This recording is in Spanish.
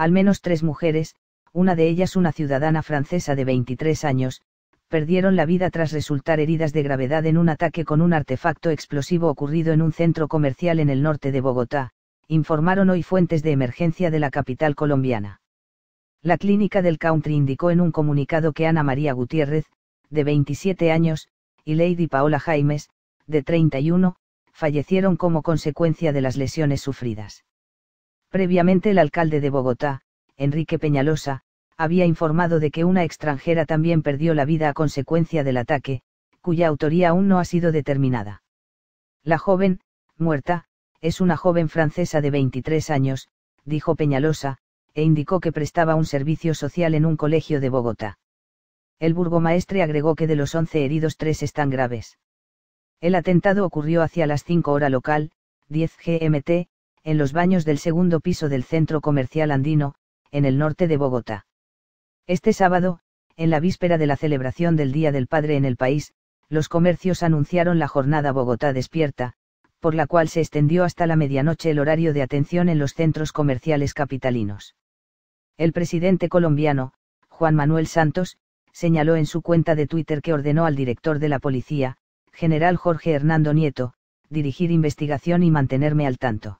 al menos tres mujeres, una de ellas una ciudadana francesa de 23 años, perdieron la vida tras resultar heridas de gravedad en un ataque con un artefacto explosivo ocurrido en un centro comercial en el norte de Bogotá, informaron hoy fuentes de emergencia de la capital colombiana. La clínica del country indicó en un comunicado que Ana María Gutiérrez, de 27 años, y Lady Paola Jaimes, de 31, fallecieron como consecuencia de las lesiones sufridas. Previamente el alcalde de Bogotá, Enrique Peñalosa, había informado de que una extranjera también perdió la vida a consecuencia del ataque, cuya autoría aún no ha sido determinada. La joven, muerta, es una joven francesa de 23 años, dijo Peñalosa, e indicó que prestaba un servicio social en un colegio de Bogotá. El burgomaestre agregó que de los 11 heridos tres están graves. El atentado ocurrió hacia las 5 hora local, 10 GMT, en los baños del segundo piso del centro comercial andino, en el norte de Bogotá. Este sábado, en la víspera de la celebración del Día del Padre en el país, los comercios anunciaron la jornada Bogotá despierta, por la cual se extendió hasta la medianoche el horario de atención en los centros comerciales capitalinos. El presidente colombiano, Juan Manuel Santos, señaló en su cuenta de Twitter que ordenó al director de la policía, general Jorge Hernando Nieto, dirigir investigación y mantenerme al tanto.